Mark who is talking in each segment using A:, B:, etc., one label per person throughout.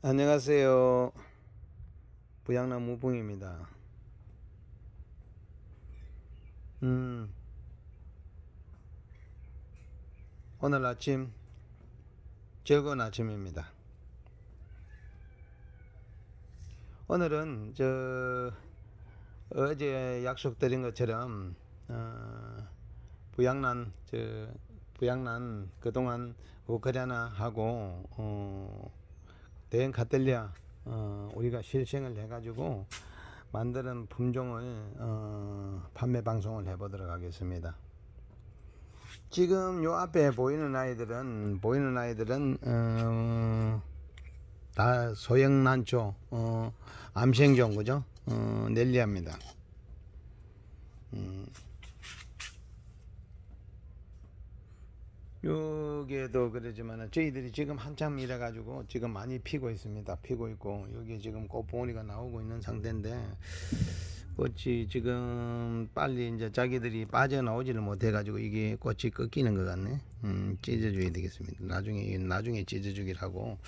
A: 안녕하세요. 부양남 무봉입니다. 음, 오늘 아침 즐거운 아침입니다. 오늘은 저 어제 약속드린 것처럼 어, 부양난 저 부양난 그동안 우크라이나하고 어, 대행 카텔리아 어, 우리가 실생을 해가지고 만드는 품종을 어, 판매 방송을 해보도록 하겠습니다. 지금 요 앞에 보이는 아이들은 보이는 아이들은 어, 다 소형 난초 어, 암생종 그죠? 어, 넬리아입니다. 음. 여기에도 그러지만 저희들이 지금 한참 일해가지고 지금 많이 피고 있습니다. 피고 있고 여기에 지금 꽃봉오리가 나오고 있는 상태인데 꽃이 지금 빨리 이제 자기들이 빠져나오지를 못해가지고 이게 꽃이 꺾이는 것 같네. 음, 찢어줘야 되겠습니다. 나중에 나중에 찢어주기라고.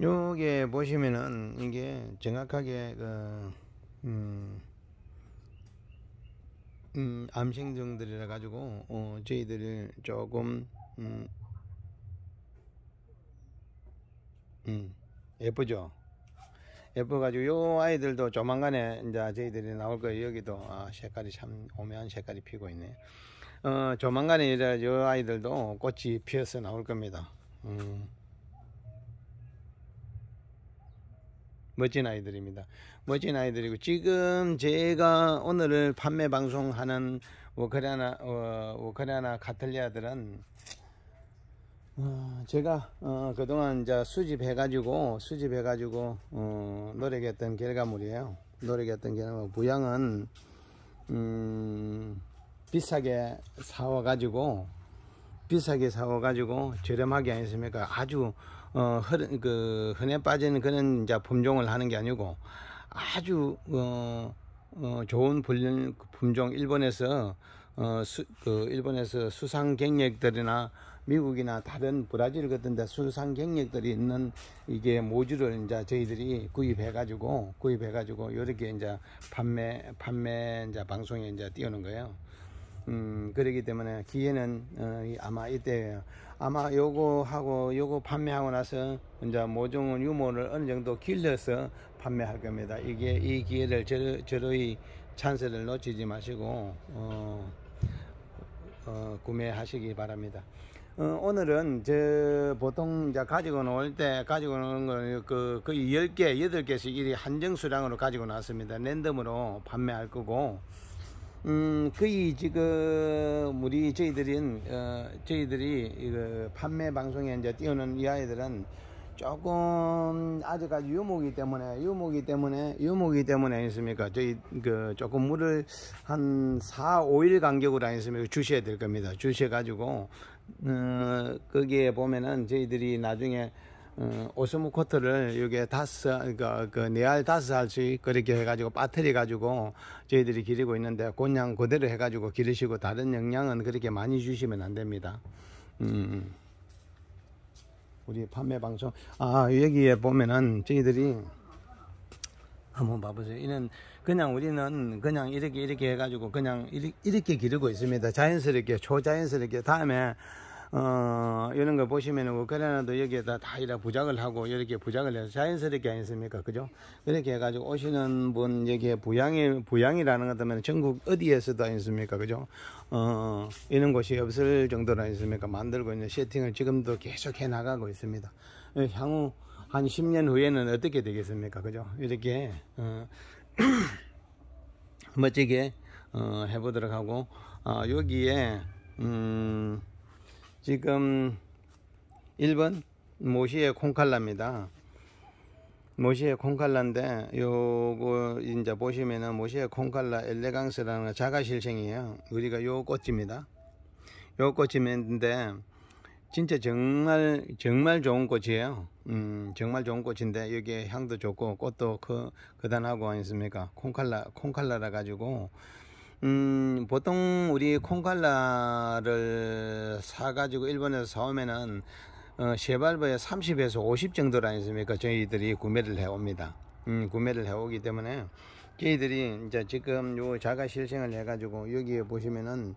A: 여기에 보시면은 이게 정확하게 그 음. 음, 암생정들이라 가지고 어, 저희들을 조금 음, 음, 예쁘죠. 예뻐가지고 요 아이들도 조만간에 이제 저희들이 나올 거예요. 여기도 아, 색깔이 참 오묘한 색깔이 피고 있네. 어, 조만간에 이제 요 아이들도 꽃이 피어서 나올 겁니다. 음. 멋진 아이들입니다. 멋진 아이들이고 지금 제가 오늘을 판매 방송하는 우크라이나 우크라이나 어, 카틀리아들은 어, 제가 어, 그동안 이제 수집해 가지고 수집해 가지고 어, 노력했던 결과물이에요 노력했던 결과물 부양은 음, 비싸게 사와 가지고 비싸게 사와 가지고 저렴하게 아니습니까 아주 어, 흐, 그, 흔해 빠진 그런 이제 품종을 하는 게 아니고 아주 어, 어 좋은 불륜 품종 일본에서 어, 수, 그 일본에서 수상 경력들이나 미국이나 다른 브라질 같은 데 수상 경력들이 있는 이게 모듈을 이제 저희들이 구입해 가지고 구입해 가지고 이렇게 이제 판매 판매 이제 방송에 이제 띄우는 거예요. 음, 그러기 때문에 기회는 어, 아마 이때 아마 요거 하고 요거 판매하고 나서 이제 모종은 유모를 어느 정도 길러서 판매할 겁니다. 이게 이 기회를 저러, 저러이 찬스를 놓치지 마시고 어, 어, 구매하시기 바랍니다. 어, 오늘은 저 보통 이제 가지고 나올 때 가지고 나오는 건그 거의 10개, 8개씩 이 한정 수량으로 가지고 나왔습니다. 랜덤으로 판매할 거고 음, 거의 지금 우리 저희들인 어, 저희들이 판매 방송에 이제 띄우는 이 아이들은 조금 아직까지 유목이 때문에 유목이 때문에 유목이 때문에 아니습니까 저희 그 조금 물을 한 4, 5일 간격으로 아니습니까 주셔야 될 겁니다 주셔 가지고 어, 거기에 보면은 저희들이 나중에 어, 오스모 코트를 여기에 다스그러니그 네 다섯 알씩 그렇게 해가지고 빠트려 가지고 저희들이 기르고 있는데 곤양 그대로 해가지고 기르시고 다른 영양은 그렇게 많이 주시면 안 됩니다. 음. 우리 판매 방송 아 여기에 보면은 저희들이 한번 봐보세요. 이는 그냥 우리는 그냥 이렇게 이렇게 해가지고 그냥 이렇게 기르고 있습니다. 자연스럽게 초자연스럽게 다음에 어, 이런 거 보시면 우크라이나도 뭐 여기에다 다이렇 부작을 하고 이렇게 부작을 해서 자연스럽게 아니습니까? 그죠? 이렇게 해가지고 오시는 분 여기에 부양이, 부양이라는 것 때문에 전국 어디에서도 아니습니까? 그죠? 어, 이런 곳이 없을 정도로 아니습니까? 만들고 있는 세팅을 지금도 계속 해 나가고 있습니다. 예, 향후 한 10년 후에는 어떻게 되겠습니까? 그죠? 이렇게, 어, 멋지게, 어, 해보도록 하고, 어, 여기에, 음, 지금 1번 모시의 콩칼라입니다. 모시의 콩칼라인데 요거 이제 보시면은 모시의 콩칼라 엘레강스라는 자가실생이에요. 우리가 요 꽃입니다. 요 꽃인데 진짜 정말 정말 좋은 꽃이에요. 음, 정말 좋은 꽃인데 여기에 향도 좋고 꽃도 그 그단하고 있습니까 콩칼라 콩칼라라 가지고 음, 보통 우리 콩칼라를 사가지고 일본에서 사오면은 어, 쉐발버에 30에서 50 정도라 아니습니까? 저희들이 구매를 해옵니다. 음, 구매를 해오기 때문에 저희들이 이제 지금 요 자가 실생을 해가지고 여기에 보시면은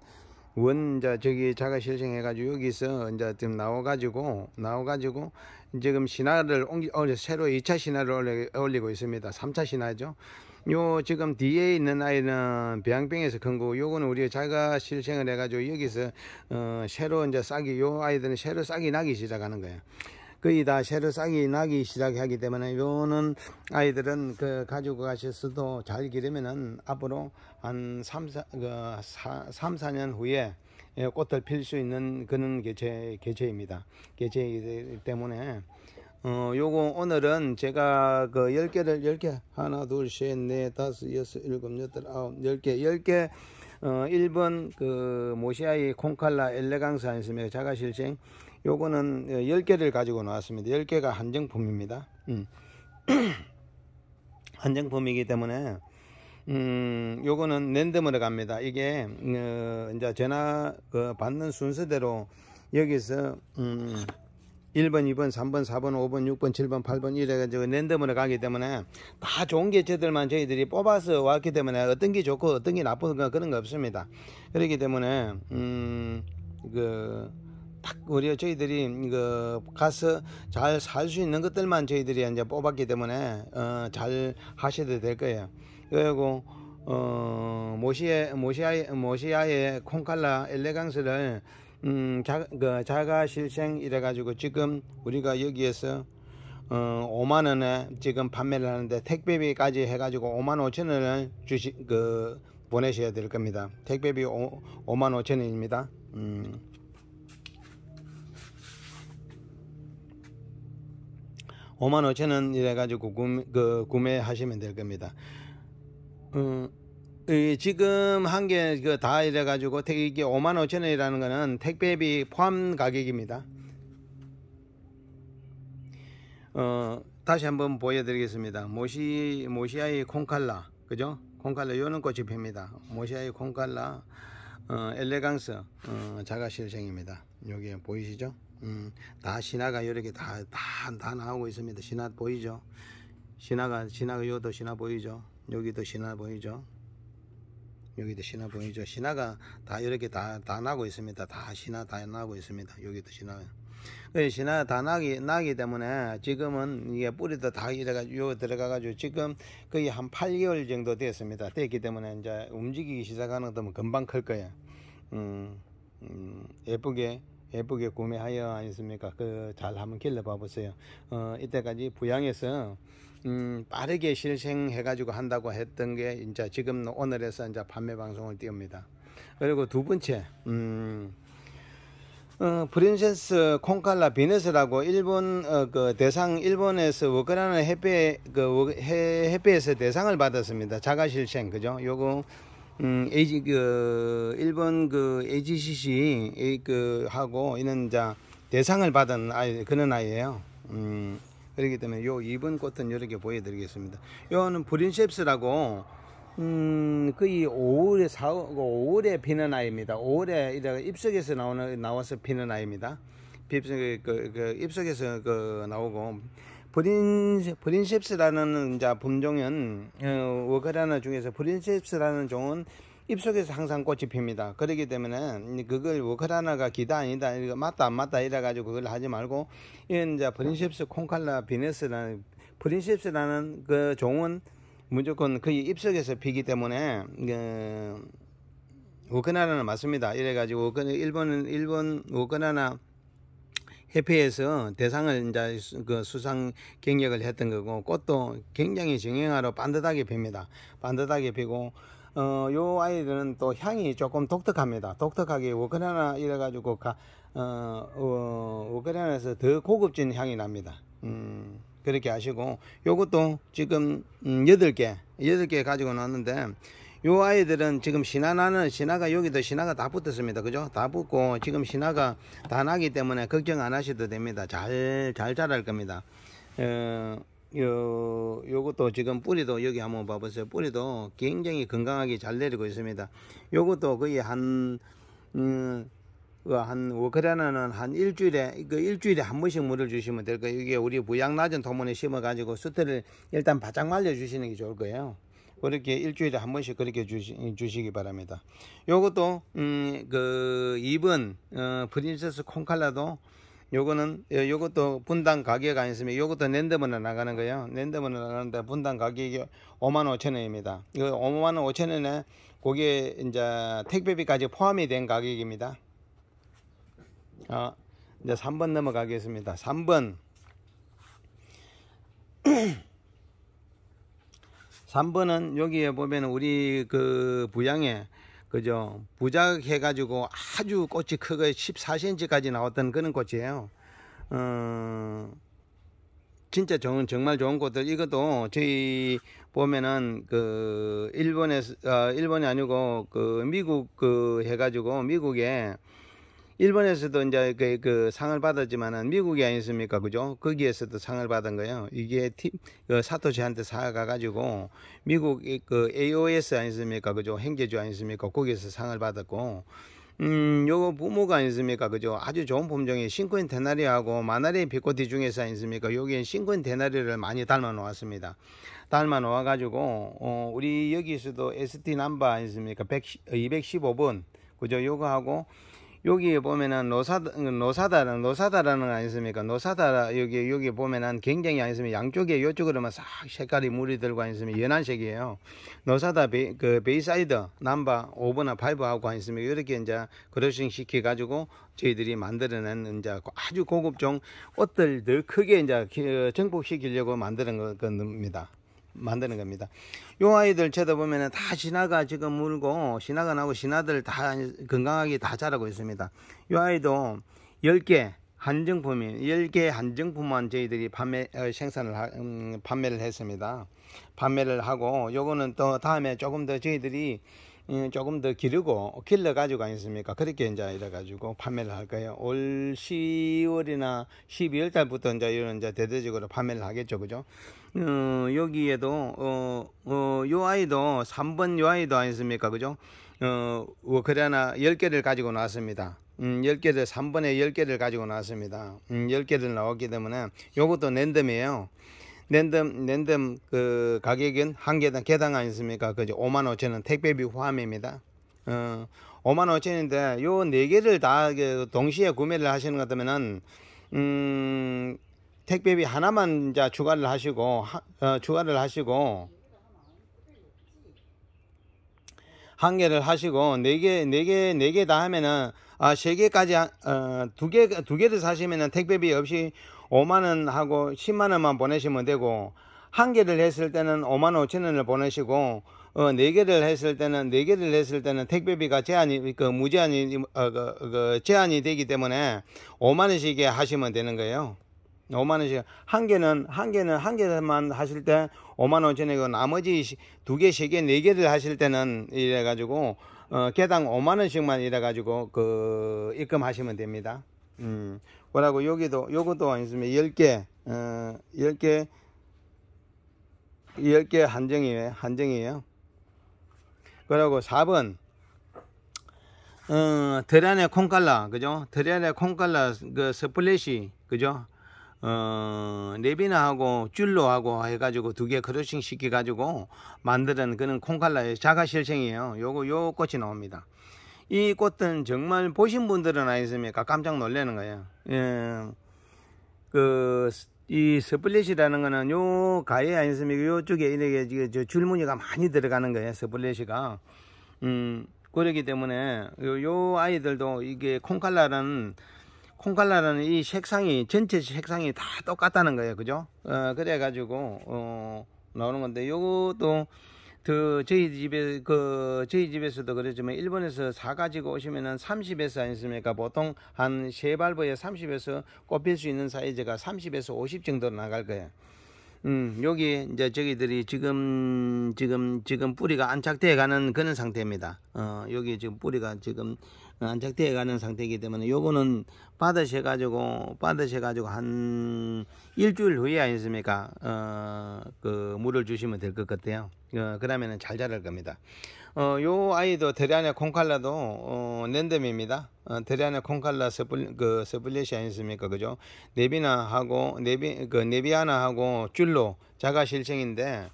A: 원자 저기 자가 실생해가지고 여기서 이제 지금 나와가지고 나와가지고 지금 신화를 옮기 어, 새로 2차 신화를 올리고 있습니다. 3차 신화죠. 요 지금 뒤에 있는 아이는 배양병에서 큰 거고 요거는 우리 가 자가 실생을 해가지고 여기서 어, 새로 이제 싹이 요 아이들은 새로 싹이 나기 시작하는 거예요. 거의 다 새로 싹이 나기 시작하기 때문에 요는 아이들은 그 가지고 가셨어도 잘 기르면은 앞으로 한 3, 4, 그 3, 4년 후에 예, 꽃을 필 수 있는 그런 개체, 개체입니다. 개체이기 때문에 어, 요거 오늘은 제가 그 10개를 10개 하나 둘 셋 넷 다섯 여섯 일곱 여덟 아홉 열 개 열 개 어, 1번 그 모시아이 콩칼라 엘레강스 안스메 자가실생 요거는 10개를 예, 가지고 나왔습니다 10개가 한정품입니다 음. 한정품이기 때문에 음, 요거는 랜덤으로 갑니다. 이게, 어, 이제 전화, 그 받는 순서대로 여기서, 음, 1번, 2번, 3번, 4번, 5번, 6번, 7번, 8번 이래가지고 랜덤으로 가기 때문에 다 좋은 개체들만 저희들이 뽑아서 왔기 때문에 어떤 게 좋고 어떤 게나쁜든가 그런 거 없습니다. 그렇기 때문에, 음, 그, 딱 우리가 저희들이 그 가서 잘 살 수 있는 것들만 저희들이 이제 뽑았기 때문에 어, 잘 하셔도 될 거예요. 그리고 어, 모시의 모시아의 모시아의 콩칼라 엘레강스를 음, 자, 그 자가 실생 이래 가지고 지금 우리가 여기에서 어, 5만 원에 지금 판매를 하는데 택배비까지 해가지고 5만 5천 원을 주시 그 보내셔야 될 겁니다. 택배비 5, 5만 5천 원입니다. 음. 5만 5천 원 이래 가지고 그 구매하시면 될 겁니다. 음, 지금 한 개다 그 이래 가지고 이게 5만 5천 원이라는 거는 택배비 포함 가격입니다. 어, 다시 한번 보여드리겠습니다. 모시 모시아의 콩칼라 그죠? 콩칼라 요는 꽃이 핍니다. 모시아의 콩칼라 어, 엘레강스 어, 자가실생입니다. 여기 보이시죠? 음, 다 신화가 이렇게 다, 다, 다 나오고 있습니다. 신화 보이죠? 신화가, 신화가 요도 신화 보이죠? 여기도 신화 보이죠? 여기도 신화 보이죠? 신화가 다 이렇게 다, 다 나고 있습니다. 다 신화 다 나고 있습니다. 여기도 신화. 그 신화 다 나기, 나기 때문에 지금은 이게 뿌리도 다 이래가, 지요 들어가가지고 지금 거의 한 8개월 정도 됐습니다. 됐기 때문에 이제 움직이기 시작하는 것도 금방 클 거예요. 음, 음, 예쁘게 예쁘게 구매하여 아니습니까? 그 잘 한번 길러봐 보세요. 어, 이때까지 부양해서 음, 빠르게 실생해 가지고 한다고 했던 게 이제 지금 오늘에서 이제 판매 방송을 띄웁니다. 그리고 두 번째 음, 어, 프린세스 콩칼라 비네스라고 일본 어, 그 대상 일본에서 워크라는 협회 그 협회에서 대상을 받았습니다. 자가 실생 그죠? 요거 음, AG, 그, 일본 그 AGCC, A, 그, 하고, 이런 자, 대상을 받은 아이, 그런 아이예요 음, 그렇기 때문에 요 2번 꽃은 여렇게 보여드리겠습니다. 요는 브린셉스라고, 음, 거의 5월에, 4월, 5월에 그 피는 아이입니다. 5월에 이래 입속에서 나오는, 나와서 피는 아이입니다. 입속, 그, 그, 그, 입속에서 그, 나오고, 브린, 브린셉스라는 자, 제 품종은 어, 워크라나 중에서 브린셉스라는 종은 입속에서 항상 꽃이 핍니다. 그렇기 때문에 그걸 워크라나가 기다 아니다 이거 맞다 안 맞다 이래 가지고 그걸 하지 말고 이 자, 브린셉스 콩칼라 비네스라는 브린셉스라는 그 종은 무조건 그의 입속에서 피기 때문에 그워크나는 맞습니다. 이래 가지고 일본은 일본 워크라나 협회에서 대상을 이제 그 수상 경력을 했던 거고 꽃도 굉장히 정형화로 반듯하게 핍니다. 반듯하게 피고 어, 요 아이들은 또 향이 조금 독특합니다. 독특하게 우크라이나 이래가지고 가, 어, 어, 우크라이나에서 더 고급진 향이 납니다. 음, 그렇게 하시고 요것도 지금 음, 여덟 개 여덟 개 가지고 놨는데 요 아이들은 지금 신화나는 신화가 여기도 신화가 다 붙었습니다. 그죠? 다 붙고 지금 신화가 다 나기 때문에 걱정 안 하셔도 됩니다. 잘, 잘 자랄 겁니다. 어, 요, 요것도 지금 뿌리도 여기 한번 봐보세요. 뿌리도 굉장히 건강하게 잘 내리고 있습니다. 요것도 거의 한, 음, 그 한 워크라나는 한 일주일에 그 일주일에 한 번씩 물을 주시면 될 거예요. 이게 우리 부양 낮은 토문에 심어 가지고 수태를 일단 바짝 말려 주시는 게 좋을 거예요. 그렇게 일주일에 한 번씩 그렇게 주시, 음, 주시기 바랍니다. 요것도 음, 그 2번 어, 프린세스 콩칼라도 요거는 예, 요것도 분당 가격 안 있으면 요것도 랜드으로 나가는 거예요. 랜드으로 나가는데 분당 가격이 5만 5천 원입니다. 이거 그 5만 5천 원에 거기에 이제 택배비까지 포함이 된 가격입니다. 아, 이제 3번 넘어가겠습니다. 3번 3번은 여기에 보면 우리 그 부양에 그죠 부작해 가지고 아주 꽃이 크고 14cm까지 나왔던 그런 꽃이에요 어, 진짜 좋은 정말 좋은 꽃들 이것도 저희 보면은 그 일본에서 아, 일본이 아니고 그 미국 그 해가지고 미국에 일본에서도 이제 그, 그 상을 받았지만은 미국이 아니습니까? 그죠? 거기에서도 상을 받은 거예요. 이게 팀, 그 어, 사토시한테 사가가지고 미국 그 AOS 아니습니까? 그죠? 행제주 아니습니까? 거기에서 상을 받았고. 음, 요거 부모가 아니습니까? 그죠? 아주 좋은 품종이 싱크인 테나리하고 마나리 비꼬티 중에서 아니습니까? 여기엔 싱크인 테나리를 많이 닮아 놓았습니다. 닮아 놓아 가지고 어, 우리 여기서도 ST 남바 아니습니까? 100, 215번. 어, 그죠? 요거하고 여기 에 보면은 노사 노사다라는 노사다라는 아니습니까? 노사다 여기 여기 보면은 굉장히 아니습니까? 양쪽에 요쪽으로만 싹 색깔이 물이 들고 아니습니까? 연한색이에요. 노사다 베, 그 베이사이드 남바 5번나 파이브 하고 아니습니까? 이렇게 이제 그로싱 시켜 가지고 저희들이 만들어낸 이제 아주 고급종 옷들 늘 크게 이제 어, 정복시키려고 만드는 겁니다. 만드는 겁니다. 요 아이들 쳐다보면 다 신화가 지금 물고 신화가 나고 신화들 다 건강하게 다 자라고 있습니다. 요 아이도 10개 한정품이 10개 한정품만 저희들이 판매 어, 생산을 음, 판매를 했습니다. 판매를 하고 요거는 또 다음에 조금 더 저희들이 예, 조금 더 기르고 길러 가지고 아니습니까? 그렇게 이제 이래 가지고 판매를 할 거예요. 올 10월이나 12월 달부터 이제 이런 이제 대대적으로 판매를 하겠죠, 그죠? 어, 여기에도 어, 어, 아이도 3번 요 아이도 아니습니까, 그죠? 어, 어 그래나 10개를 가지고 나왔습니다. 음, 10개를, 3번에 10개를 가지고 나왔습니다. 음, 10개를 나왔기 때문에 요것도 랜덤이에요. 랜덤 랜덤 그 가격은 한 개당 개당 아니습니까? 그죠? 5만 5천 원 택배비 포함입니다. 어, 5만 5천 원인데 요 네 개를 다 그 동시에 구매를 하시는 것 같으면은 음, 택배비 하나만 자 추가를 하시고 하, 어, 추가를 하시고 한 개를 하시고 네 개 네 개 네 개 다 하면은 아 세 개까지 어, 두 개 두 개를 사시면은 택배비 없이 5만원하고 10만원만 보내시면 되고 한 개를 했을 때는 5만 5천 원을 보내시고 어, 네 개를 했을 때는 네 개를 했을 때는 택배비가 제한이 그 무제한이 어, 그, 그 제한이 되기 때문에 5만 원씩 하시면 되는 거예요. 5만 원씩 한 개는 한 개는 한 개만 하실 때 5만 5천 원이고 나머지 두 개, 세 개, 네 개를 하실 때는 이래 가지고 어, 개당 5만 원씩만 이래 가지고 그 입금하시면 됩니다. 음. 원하고 여기도 요거 또한 있으면 10개 어, 10개 1개 한정이에요 한정이에요 그리고 4번 어, 드란의 콩칼라 그죠 드란의 콩칼라 그 스플래시 그죠 어, 레비나하고 줄로하고 해가지고 두 개 크로싱 시켜가지고 만드는 그런 콩칼라의 자가 실생이에요. 요거, 요 꽃이 나옵니다. 이 꽃은 정말 보신 분들은 아니습니까? 깜짝 놀라는 거예요. 예. 그, 이스플래이라는 거는 요 가에 아니습니까? 요쪽에 이렇게 저 줄무늬가 많이 들어가는 거예요. 스플래이가 음, 그러기 때문에 요, 요 아이들도 이게 콩칼라라는 콩칼라라는 이 색상이 전체 색상이 다 똑같다는 거예요. 그죠? 어, 그래가지고, 어, 나오는 건데 요것도 더 저희 집에 그 저희 집에서도 그러지만 일본에서 사 가지고 오시면은 30에서 아니습니까? 보통 한세 발보에 30에서 꼽힐 수 있는 사이즈가 30에서 50 정도 로 나갈 거예요. 음, 여기 이제 저기들이 지금 지금 지금 뿌리가 안착돼 가는 그런 상태입니다. 어, 여기 지금 뿌리가 지금 어, 안착되어 가는 상태이기 때문에 요거는 받으셔 가지고 받으셔 가지고 한 일주일 후에 아니습니까 어 그 물을 주시면 될 것 같아요 어, 그러면은 잘 자랄 겁니다 어요 아이도 데리안의 콩칼라도 어 랜덤입니다 어, 데리안의 콩칼라 서블그 서플렛이 아니습니까 그죠 네비나 하고 네비 그 네비아나 하고 줄로 자가 실생인데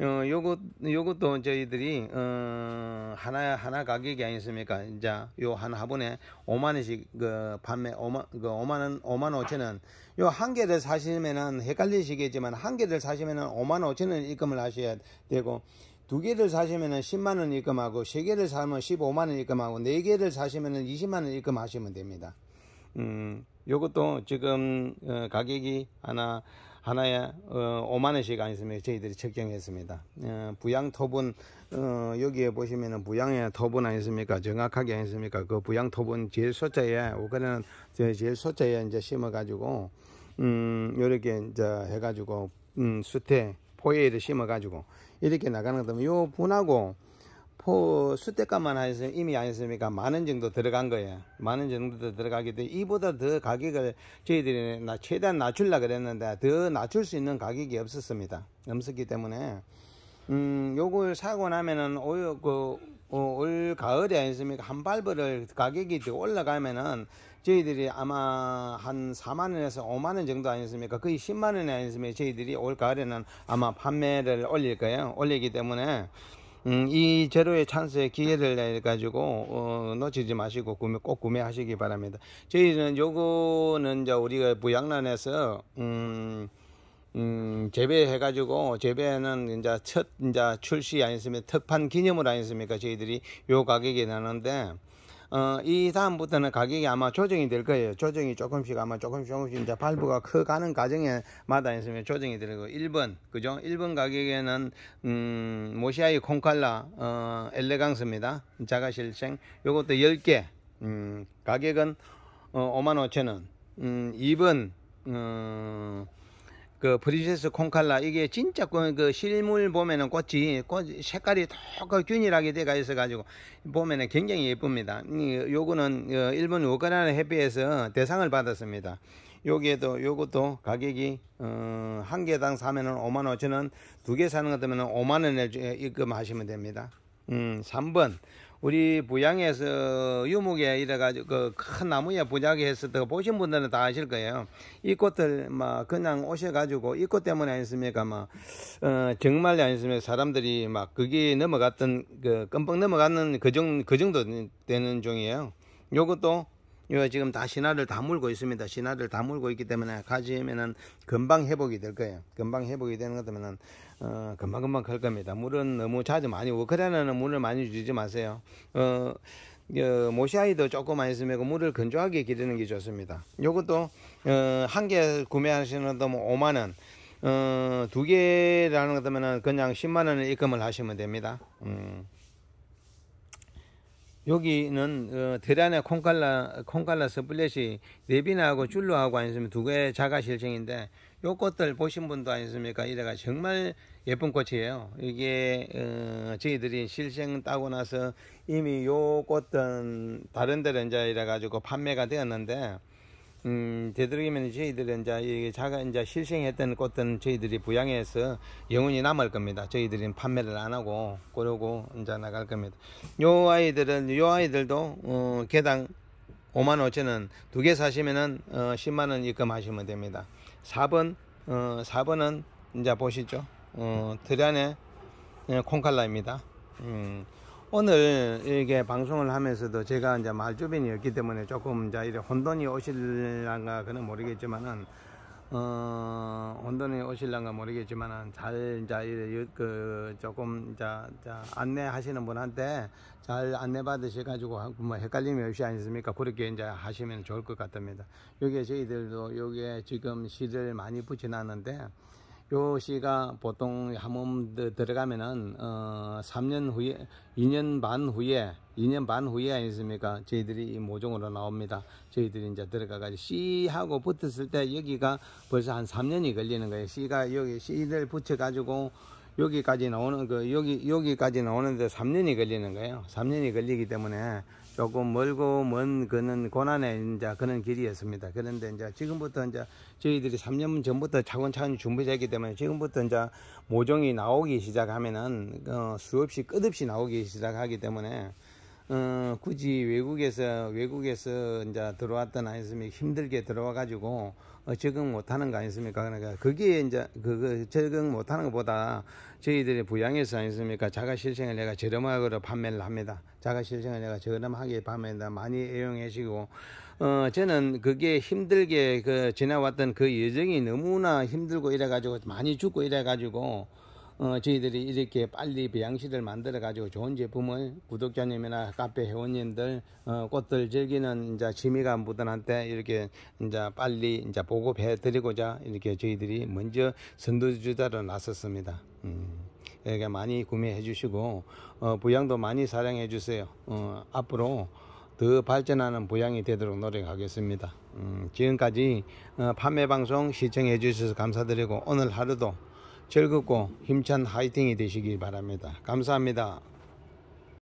A: 어, 요것, 요것도 저희들이, 어, 하나, 하나 가격이 아니습니까? 이제 요한 화분에 5만원씩, 그, 판매, 5만, 그 5만원, 5만 5천원. 요 한 개를 사시면은 헷갈리시겠지만 한 개를 사시면은 5만 5천원 입금을 하셔야 되고, 두 개를 사시면은 10만원 입금하고, 세 개를 사면 15만원 입금하고, 네 개를 사시면은 20만원 입금하시면 됩니다. 음, 요것도 지금, 어, 가격이 하나, 하나의 어, 5만 원씩 안 있으면 저희들이 측정했습니다 어, 부양 토분 어, 여기에 보시면은 부양의 토분 아니습니까? 정확하게 아니습니까? 그 부양 토분 제일 소자에 우리는 제일 소자에 이제 심어가지고 음 이렇게 이제 해가지고 음 수태 포에를 심어가지고 이렇게 나가는 거면 요 분하고 포 수대값만 해면 이미 아니었습니까? 만원 정도 들어간 거예요. 만원 정도 들어가기 때문에 이보다 더 가격을 저희들이 최대한 낮출라 그랬는데 더 낮출 수 있는 가격이 없었습니다. 없었기 때문에 음 요걸 사고 나면은 오히려 그 어, 올 가을에 아니습니까? 한 발벌을 가격이 올라가면은 저희들이 아마 한 4만원에서 5만원 정도 아니습니까? 거의 10만원에 아니습니까? 저희들이 올 가을에는 아마 판매를 올릴 거예요. 올리기 때문에 음, 이 제로의 찬스에 기회를 내 가지고 어, 놓치지 마시고 구매 꼭 구매하시기 바랍니다. 저희는 요거는 이제 우리가 부양란에서 뭐 음, 음, 재배해가지고, 재배는 이제 첫, 이제 출시 아니었습니까? 특판 기념을 아니었습니까? 저희들이 요 가격이 나는데, 어, 이 다음부터는 가격이 아마 조정이 될 거예요. 조정이 조금씩 아마 조금씩 조금씩 이제 발부가 커가는 과정에 마다 있으면 조정이 되고 1번 그죠? 1번 가격에는 음, 모시아의 콩칼라 어, 엘레강스입니다. 자가실생 요것도 10개 음, 가격은 어, 5만 5천 원 음, 2번 음, 어, 그프리세스 콩칼라 이게 진짜 그, 그 실물 보면은 꽃이 꽃 색깔이 다 균일하게 돼가 있어 가지고 보면은 굉장히 예쁩니다. 요거는 어, 일본 워카나 해피에서 대상을 받았습니다. 여기에도 요것도 가격이 어, 한 개당 사면은 5만 5천 원, 두 개 사는 것 되면은 5만 원에 입금하시면 그 됩니다. 음, 3번 우리 부양에서 유목에 이래가지고 그큰 나무에 부작이 했을 때 보신 분들은 다 아실 거예요. 이 꽃을 막 뭐 그냥 오셔가지고 이 꽃 때문에 아니습니까? 막 뭐, 어, 정말 아니습니까? 사람들이 막 거기 넘어갔던 그깜뻑 넘어갔는 그, 정, 그 정도 되는 종이에요. 요것도 이거 지금 다 신화를 다 물고 있습니다. 신화를 다 물고 있기 때문에 가지면은 금방 회복이 될 거예요. 금방 회복이 되는 것 때문에 어, 금방 금방 갈 겁니다. 물은 너무 자주 많이 워크레나는 물을 많이 주지 마세요. 어, 어, 모시아이도 조금만 있으면 그 물을 건조하게 기르는 게 좋습니다. 요것도 어, 한 개 구매하시는 뭐 5만 원. 어, 두 개라는 것 때문에 그냥 10만 원을 입금을 하시면 됩니다. 음. 여기는 어, 대단의 콩칼라 콩칼라 서플렛이 네비나하고 줄루하고 아니면 두 개의 자가 실증인데 요것들 보신 분도 아니십니까? 이래가 정말 예쁜 꽃이에요. 이게 어, 저희들이 실생 따고 나서 이미 요 꽃은 다른 데로 이제 이래 가지고 판매가 되었는데 음, 되도록이면 저희들은 이제 자가 이제 실생했던 꽃들은 저희들이 부양해서 영원히 남을 겁니다. 저희들은 판매를 안 하고 그러고 이제 나갈 겁니다. 요 아이들은 요 아이들도 어, 개당 5만 5천 원두 개 사시면은 어, 10만 원 입금하시면 됩니다. 4번 어, 4번은 이제 보시죠. 어, 드란의 어, 콩칼라입니다. 음. 오늘 이렇게 방송을 하면서도 제가 이제 말주변이었기 때문에 조금 이제 이렇게 혼돈이 오실란가 그는 모르겠지만은 어 혼돈이 오실란가 모르겠지만은 잘 이제 그 조금 이제 안내하시는 분한테 잘 안내 받으셔 가지고 뭐 헷갈림이 없이 아니습니까 그렇게 이제 하시면 좋을 것 같습니다. 여기에 저희들도 여기에 지금 시를 많이 붙여놨는데 요 씨가 보통 한 몸 들어가면은 어 3년 후에 2년 반 후에 2년 반 후에 아니습니까? 겠 저희들이 이 모종으로 나옵니다. 저희들이 이제 들어가가지고 씨하고 붙었을 때 여기가 벌써 한 3년이 걸리는 거예요. 씨가 여기 씨를 붙여가지고 여기까지 나오는 그 여기 여기까지 나오는데 3년이 걸리는 거예요. 3년이 걸리기 때문에 조금 멀고 먼 그는 고난의 이제 그런 길이었습니다. 그런데 이제 지금부터 이제 저희들이 3년 전부터 차근차근 준비했기 때문에 지금부터 이제 모종이 나오기 시작하면은 어, 수없이 끝없이 나오기 시작하기 때문에 어, 굳이 외국에서 외국에서 이제 들어왔던 아니습니까 힘들게 들어와 가지고 어, 적응 못하는 거 아니습니까 그러니까 거기에 이제 그거 적응 못하는 것보다 저희들이 부양에서 아니습니까 자가 실생을 내가 저렴하게 판매를 합니다 자가 실생을 내가 저렴하게 판매한다 많이 애용해 주고 어 저는 그게 힘들게 그 지나왔던 그 여정이 너무나 힘들고 이래 가지고 많이 죽고 이래 가지고 어, 저희들이 이렇게 빨리 배양실을 만들어 가지고 좋은 제품을 구독자님이나 카페 회원님들 어, 꽃들 즐기는 이제 취미가 분들한테 이렇게 이제 빨리 이제 보급해 드리고자 이렇게 저희들이 먼저 선두주자로 나섰습니다. 음. 이렇게 많이 구매해 주시고 어, 부양도 많이 사랑해 주세요. 어, 앞으로 더 발전하는 부양이 되도록 노력하겠습니다. 음, 지금까지 어, 판매 방송 시청해 주셔서 감사드리고 오늘 하루도 즐겁고 힘찬 하이팅이 되시길 바랍니다. 감사합니다.